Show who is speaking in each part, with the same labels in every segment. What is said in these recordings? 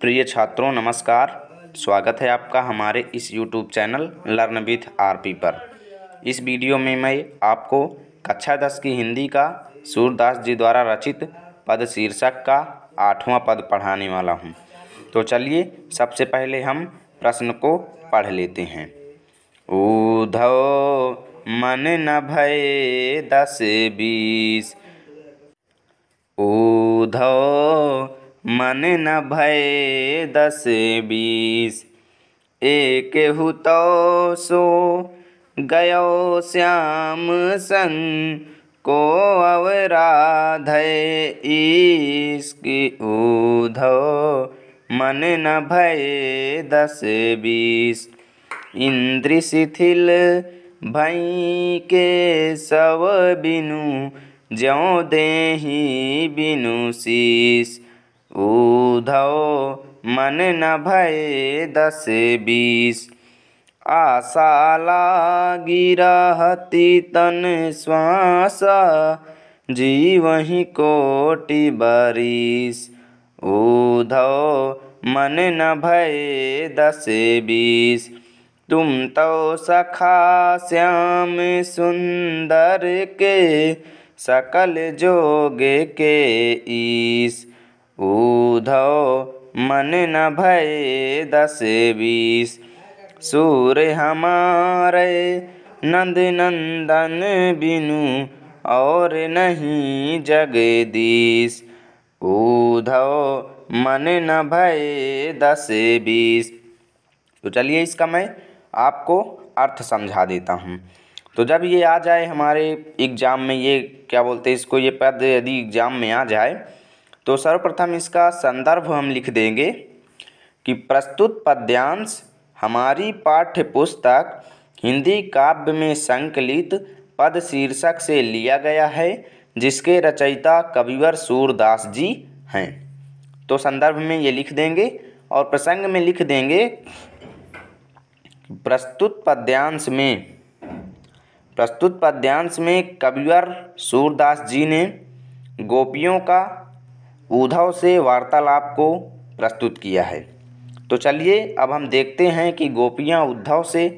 Speaker 1: प्रिय छात्रों नमस्कार स्वागत है आपका हमारे इस YouTube channel learn with R पर इस वीडियो में मैं आपको कक्षा दस की हिंदी का सूरदास जी द्वारा रचित पद शीर्षक का आठवां पद पढ़ाने वाला हूं। तो चलिए सबसे पहले हम प्रश्न को पढ़ लेते हैं ऊधव मन न भय दस बीस ऊधव मन न भय दस बीस एक हुतो सो गयो श्याम संग को अवराधय इसकी ऊधो मन न भय दस बीस इंद्र शिथिल भई के सब बिनु ज्यों देही बिनु शीश ऊधो मन न भय दस बीस आशा लागी रहती तन श्वास जीवही कोटि बरीस उधो मन न भय दस बीस तुम तो सखा श्याम सुंदर के सकल जोग के ईश ऊधौ मन न भय दस बीस सूर्य हमारे नंद नंदन बिनु और नहीं जगदीश ऊधो मन न भय दस बीस तो चलिए इसका मैं आपको अर्थ समझा देता हूँ तो जब ये आ जाए हमारे एग्ज़ाम में ये क्या बोलते हैं इसको ये पद यदि एग्ज़ाम में आ जाए तो सर्वप्रथम इसका संदर्भ हम लिख देंगे कि प्रस्तुत पद्यांश हमारी पाठ्य पुस्तक हिंदी काव्य में संकलित पद शीर्षक से लिया गया है जिसके रचयिता कविवर सूरदास जी हैं तो संदर्भ में ये लिख देंगे और प्रसंग में लिख देंगे प्रस्तुत पद्यांश में प्रस्तुत पद्यांश में कविवर सूरदास जी ने गोपियों का उद्धव से वार्तालाप को प्रस्तुत किया है तो चलिए अब हम देखते हैं कि गोपियाँ उद्धव से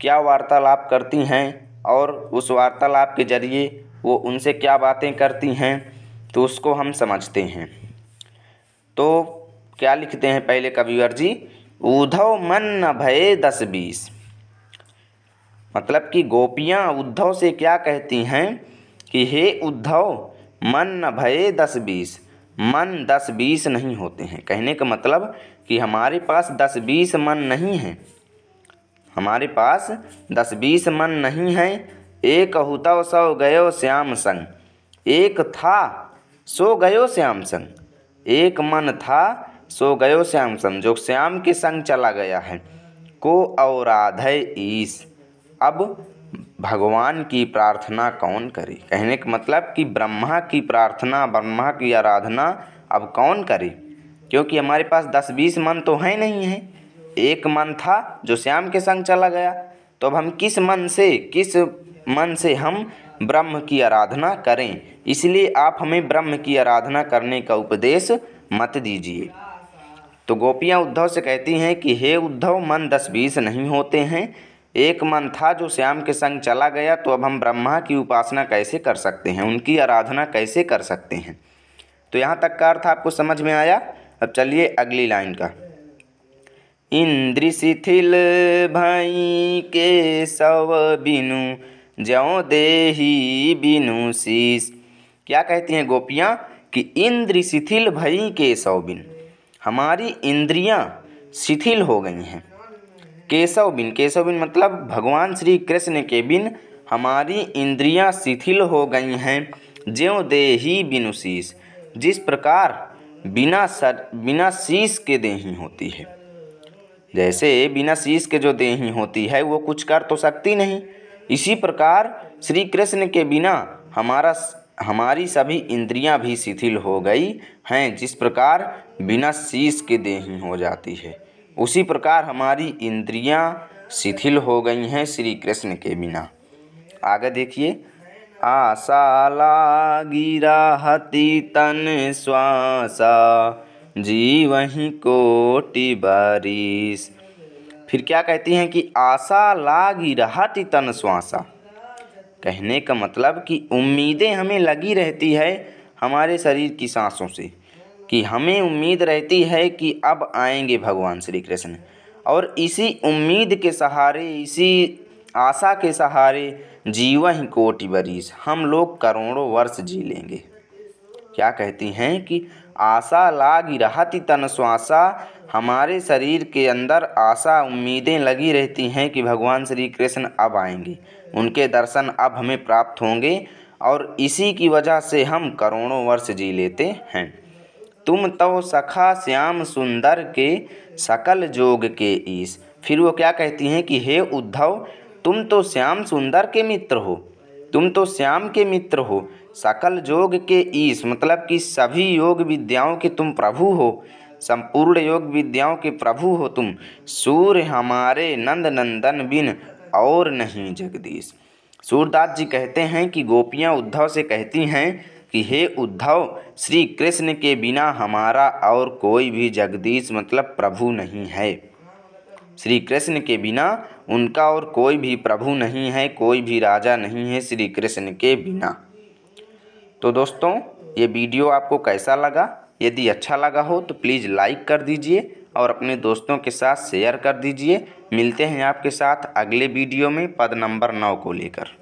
Speaker 1: क्या वार्तालाप करती हैं और उस वार्तालाप के जरिए वो उनसे क्या बातें करती हैं तो उसको हम समझते हैं तो क्या लिखते हैं पहले कविवर जी उद्धव मन न भये दस बीस मतलब कि गोपियाँ उद्धव से क्या कहती हैं कि हे उद्धव मन न भये दस बीस मन दस बीस नहीं होते हैं कहने का मतलब कि हमारे पास दस बीस मन नहीं हैं हमारे पास दस बीस मन नहीं हैं एक होता सो गयो श्याम संग एक था सो गयो श्याम संग एक मन था सो गयो श्याम संग जो श्याम के संग चला गया है को और ईस अब भगवान की प्रार्थना कौन करे कहने का मतलब कि ब्रह्मा की प्रार्थना ब्रह्मा की आराधना अब कौन करे क्योंकि हमारे पास दस बीस मन तो है नहीं है एक मन था जो श्याम के संग चला गया तो अब हम किस मन से किस मन से हम ब्रह्म की आराधना करें इसलिए आप हमें ब्रह्म की आराधना करने का उपदेश मत दीजिए तो गोपियाँ उद्धव से कहती हैं कि हे उद्धव मन दस बीस नहीं होते हैं एक मन था जो श्याम के संग चला गया तो अब हम ब्रह्मा की उपासना कैसे कर सकते हैं उनकी आराधना कैसे कर सकते हैं तो यहाँ तक का अर्थ आपको समझ में आया अब चलिए अगली लाइन का इंद्र शिथिल भई के सव बिनु ज्यो देही बिनु शीश क्या कहती हैं गोपियाँ कि इंद्र शिथिल भई के सौ बिन हमारी इंद्रियाँ शिथिल हो गई हैं केशव बिन केशव बिन मतलब भगवान श्री कृष्ण के बिन हमारी इंद्रियां शिथिल हो गई हैं ज्यो देही बिनु शीश जिस प्रकार बिना सर बिना शीश के देही होती है जैसे बिना शीश के जो देही होती है वो कुछ कर तो सकती नहीं इसी प्रकार श्री कृष्ण के बिना हमारा हमारी सभी इंद्रियां भी शिथिल हो गई हैं जिस प्रकार बिना शीश के देही हो जाती है उसी प्रकार हमारी इंद्रियां शिथिल हो गई हैं श्री कृष्ण के बिना आगे देखिए आशा लागी राहती तन श्वासा वहीं कोटि बारिश फिर क्या कहती हैं कि आशा लागी राहती तन श्वासा कहने का मतलब कि उम्मीदें हमें लगी रहती है हमारे शरीर की सांसों से कि हमें उम्मीद रहती है कि अब आएंगे भगवान श्री कृष्ण और इसी उम्मीद के सहारे इसी आशा के सहारे जीवा ही कोटि बरीस हम लोग करोड़ों वर्ष जी लेंगे क्या कहती हैं कि आशा लाग रहती तन स्वासा हमारे शरीर के अंदर आशा उम्मीदें लगी रहती हैं कि भगवान श्री कृष्ण अब आएंगे उनके दर्शन अब हमें प्राप्त होंगे और इसी की वजह से हम करोड़ों वर्ष जी लेते हैं तुम तो सखा श्याम सुंदर के सकल जोग के ईश फिर वो क्या कहती हैं कि हे उद्धव तुम तो श्याम सुंदर के मित्र हो तुम तो श्याम के मित्र हो सकल योग के ईश मतलब कि सभी योग विद्याओं के तुम प्रभु हो संपूर्ण योग विद्याओं के प्रभु हो तुम सूर्य हमारे नंद नंदन बिन और नहीं जगदीश सूरदास जी कहते हैं कि गोपियाँ उद्धव से कहती हैं कि हे उद्धव श्री कृष्ण के बिना हमारा और कोई भी जगदीश मतलब प्रभु नहीं है श्री कृष्ण के बिना उनका और कोई भी प्रभु नहीं है कोई भी राजा नहीं है श्री कृष्ण के बिना तो दोस्तों ये वीडियो आपको कैसा लगा यदि अच्छा लगा हो तो प्लीज़ लाइक कर दीजिए और अपने दोस्तों के साथ शेयर कर दीजिए मिलते हैं आपके साथ अगले वीडियो में पद नंबर नौ को लेकर